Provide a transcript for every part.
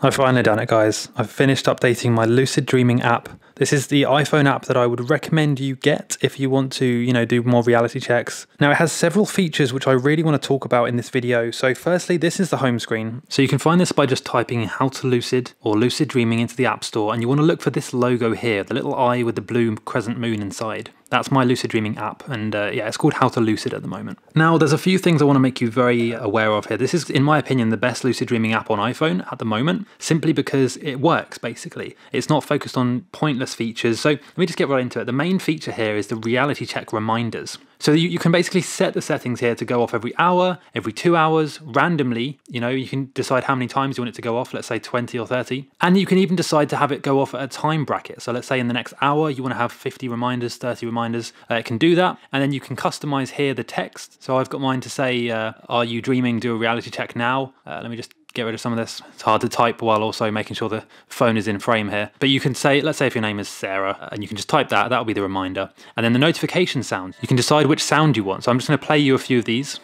I've finally done it guys. I've finished updating my lucid dreaming app. This is the iPhone app that I would recommend you get if you want to, you know, do more reality checks. Now it has several features which I really want to talk about in this video. So firstly, this is the home screen. So you can find this by just typing how to lucid or lucid dreaming into the app store and you want to look for this logo here, the little eye with the blue crescent moon inside. That's my lucid dreaming app, and uh, yeah, it's called How to Lucid at the moment. Now, there's a few things I want to make you very aware of here. This is, in my opinion, the best lucid dreaming app on iPhone at the moment, simply because it works, basically. It's not focused on pointless features, so let me just get right into it. The main feature here is the reality check reminders. So you, you can basically set the settings here to go off every hour, every two hours, randomly. You know, you can decide how many times you want it to go off, let's say 20 or 30. And you can even decide to have it go off at a time bracket. So let's say in the next hour, you want to have 50 reminders, 30 reminders. Uh, it can do that. And then you can customize here the text. So I've got mine to say, uh, are you dreaming? Do a reality check now. Uh, let me just get rid of some of this. It's hard to type while also making sure the phone is in frame here. But you can say, let's say if your name is Sarah, and you can just type that, that'll be the reminder. And then the notification sound, you can decide which sound you want. So I'm just gonna play you a few of these.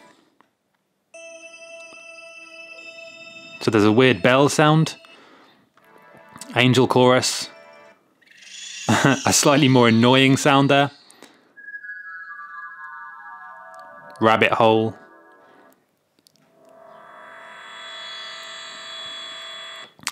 So there's a weird bell sound, angel chorus, a slightly more annoying sound there, rabbit hole,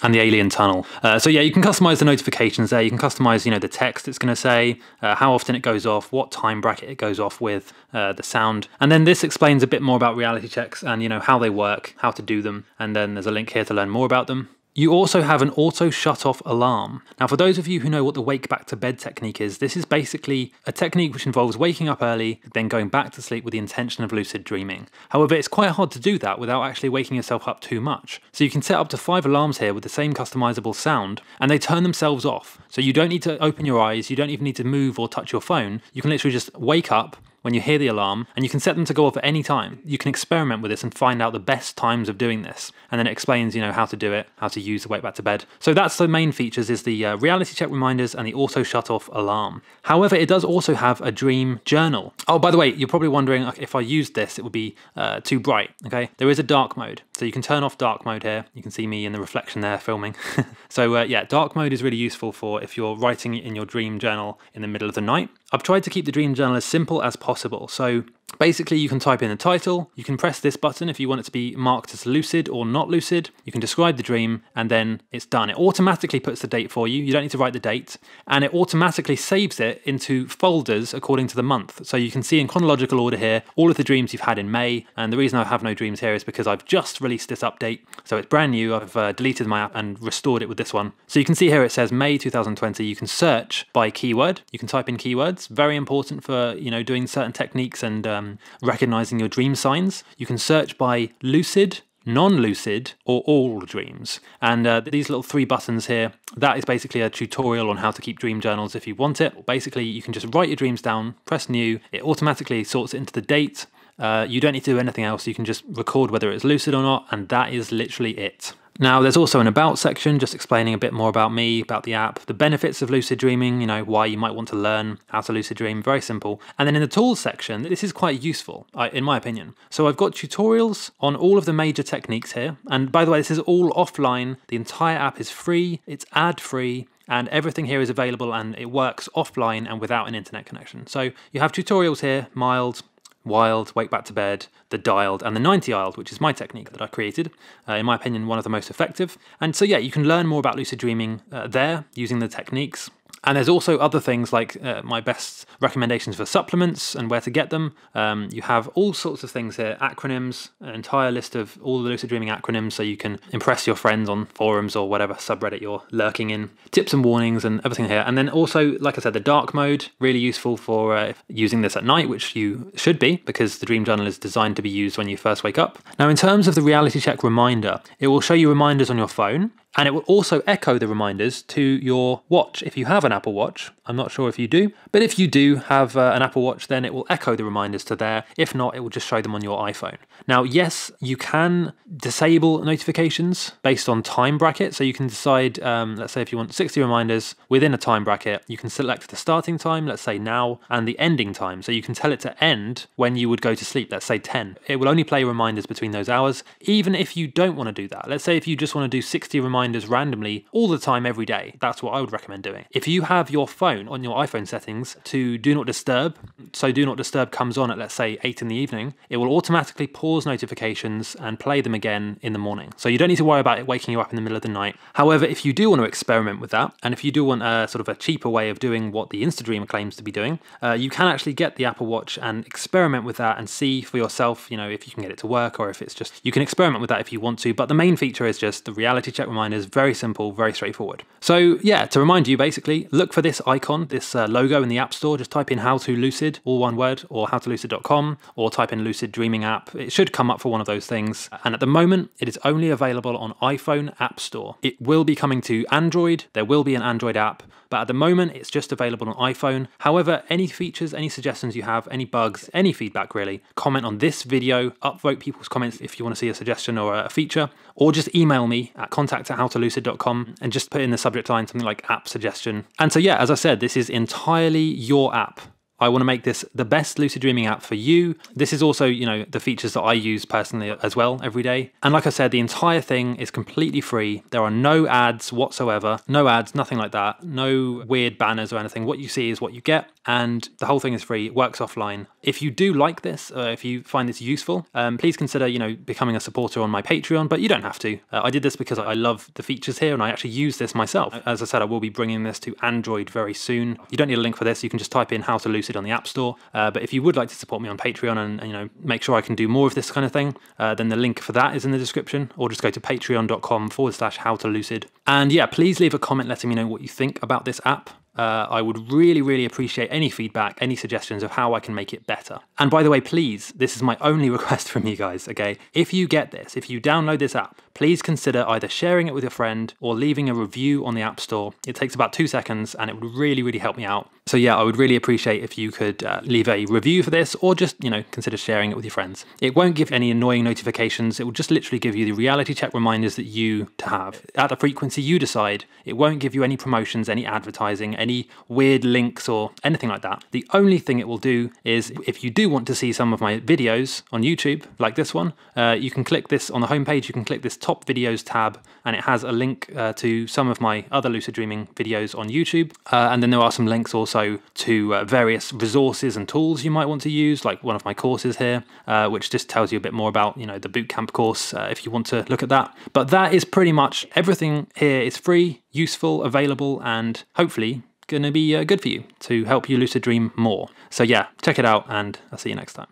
and the alien tunnel. Uh, so yeah, you can customize the notifications there. You can customize, you know, the text it's going to say, uh, how often it goes off, what time bracket it goes off with, uh, the sound, and then this explains a bit more about reality checks and you know how they work, how to do them, and then there's a link here to learn more about them. You also have an auto shut off alarm. Now, for those of you who know what the wake back to bed technique is, this is basically a technique which involves waking up early, then going back to sleep with the intention of lucid dreaming. However, it's quite hard to do that without actually waking yourself up too much. So you can set up to five alarms here with the same customizable sound, and they turn themselves off. So you don't need to open your eyes, you don't even need to move or touch your phone. You can literally just wake up, when you hear the alarm, and you can set them to go off at any time. You can experiment with this and find out the best times of doing this. And then it explains, you know, how to do it, how to use the Wake Back to Bed. So that's the main features is the uh, reality check reminders and the auto shut off alarm. However, it does also have a dream journal. Oh, by the way, you're probably wondering okay, if I used this, it would be uh, too bright, okay? There is a dark mode. So you can turn off dark mode here. You can see me in the reflection there filming. so uh, yeah, dark mode is really useful for if you're writing in your dream journal in the middle of the night. I've tried to keep the dream journal as simple as possible possible. So Basically, you can type in a title, you can press this button if you want it to be marked as lucid or not lucid, you can describe the dream, and then it's done. It automatically puts the date for you, you don't need to write the date, and it automatically saves it into folders according to the month. So you can see in chronological order here all of the dreams you've had in May, and the reason I have no dreams here is because I've just released this update, so it's brand new, I've uh, deleted my app and restored it with this one. So you can see here it says May 2020, you can search by keyword, you can type in keywords, very important for, you know, doing certain techniques and um, um, recognizing your dream signs. You can search by lucid, non lucid, or all dreams. And uh, these little three buttons here, that is basically a tutorial on how to keep dream journals if you want it. Basically, you can just write your dreams down, press new, it automatically sorts it into the date. Uh, you don't need to do anything else. You can just record whether it's lucid or not, and that is literally it. Now, there's also an about section just explaining a bit more about me, about the app, the benefits of lucid dreaming, you know, why you might want to learn how to lucid dream, very simple. And then in the tools section, this is quite useful, in my opinion. So I've got tutorials on all of the major techniques here. And by the way, this is all offline. The entire app is free, it's ad free, and everything here is available and it works offline and without an internet connection. So you have tutorials here, mild, Wild, Wake Back to Bed, The Dialed, and The 90 Isled, which is my technique that I created. Uh, in my opinion, one of the most effective. And so, yeah, you can learn more about lucid dreaming uh, there using the techniques. And there's also other things like uh, my best recommendations for supplements and where to get them. Um, you have all sorts of things here acronyms, an entire list of all the lucid dreaming acronyms so you can impress your friends on forums or whatever subreddit you're lurking in, tips and warnings and everything here. And then also, like I said, the dark mode, really useful for uh, using this at night, which you should be because the dream journal is designed to be used when you first wake up. Now, in terms of the reality check reminder, it will show you reminders on your phone and it will also echo the reminders to your watch if you have an Apple Watch. I'm not sure if you do, but if you do have uh, an Apple Watch, then it will echo the reminders to there. If not, it will just show them on your iPhone. Now, yes, you can disable notifications based on time bracket. So you can decide, um, let's say if you want 60 reminders within a time bracket, you can select the starting time, let's say now, and the ending time. So you can tell it to end when you would go to sleep, let's say 10. It will only play reminders between those hours, even if you don't want to do that. Let's say if you just want to do 60 reminders reminders randomly all the time every day. That's what I would recommend doing. If you have your phone on your iPhone settings to do not disturb, so do not disturb comes on at let's say 8 in the evening, it will automatically pause notifications and play them again in the morning. So you don't need to worry about it waking you up in the middle of the night. However, if you do want to experiment with that, and if you do want a sort of a cheaper way of doing what the InstaDream claims to be doing, uh, you can actually get the Apple Watch and experiment with that and see for yourself, you know, if you can get it to work or if it's just, you can experiment with that if you want to. But the main feature is just the reality check reminder design is very simple, very straightforward. So yeah, to remind you basically, look for this icon, this uh, logo in the App Store, just type in how to lucid, all one word, or howtolucid.com, or type in lucid dreaming app. It should come up for one of those things. And at the moment, it is only available on iPhone App Store. It will be coming to Android, there will be an Android app, but at the moment it's just available on iPhone. However, any features, any suggestions you have, any bugs, any feedback really, comment on this video, upvote people's comments if you want to see a suggestion or a feature, or just email me at contact at howtolucid.com and just put in the subject line something like app suggestion. And so, yeah, as I said, this is entirely your app. I want to make this the best lucid dreaming app for you. This is also, you know, the features that I use personally as well every day. And like I said, the entire thing is completely free. There are no ads whatsoever, no ads, nothing like that, no weird banners or anything. What you see is what you get, and the whole thing is free. It works offline. If you do like this, uh, if you find this useful, um, please consider, you know, becoming a supporter on my Patreon. But you don't have to. Uh, I did this because I love the features here, and I actually use this myself. As I said, I will be bringing this to Android very soon. You don't need a link for this. You can just type in how to lucid on the App Store. Uh, but if you would like to support me on Patreon and, and, you know make sure I can do more of this kind of thing, uh, then the link for that is in the description, or just go to patreon.com forward slash how to lucid. And yeah, please leave a comment letting me know what you think about this app. Uh, I would really, really appreciate any feedback, any suggestions of how I can make it better. And by the way, please, this is my only request from you guys, okay? If you get this, if you download this app, please consider either sharing it with your friend or leaving a review on the App Store. It takes about two seconds and it would really, really help me out. So yeah, I would really appreciate if you could uh, leave a review for this or just, you know, consider sharing it with your friends. It won't give any annoying notifications. It will just literally give you the reality check reminders that you to have at the frequency you decide. It won't give you any promotions, any advertising, any weird links or anything like that. The only thing it will do is if you do want to see some of my videos on YouTube, like this one, uh, you can click this on the homepage, you can click this top videos tab and it has a link uh, to some of my other lucid dreaming videos on YouTube. Uh, and then there are some links also also to uh, various resources and tools you might want to use, like one of my courses here, uh, which just tells you a bit more about you know the bootcamp course uh, if you want to look at that. But that is pretty much everything here is free, useful, available, and hopefully going to be uh, good for you to help you lucid dream more. So yeah, check it out, and I'll see you next time.